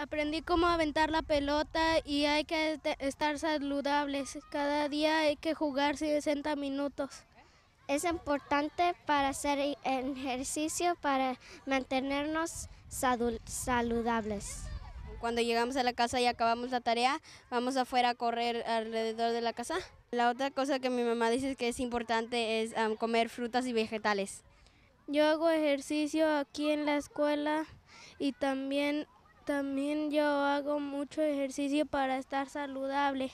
Aprendí cómo aventar la pelota y hay que estar saludables. Cada día hay que jugar 60 minutos. Es importante para hacer e, ejercicio, para mantenernos saludables. Cuando llegamos a la casa y acabamos la tarea, vamos afuera a correr alrededor de la casa. La otra cosa que mi mamá dice que es importante es comer frutas y vegetales. Yo hago ejercicio aquí en la escuela y también también yo hago mucho ejercicio para estar saludable.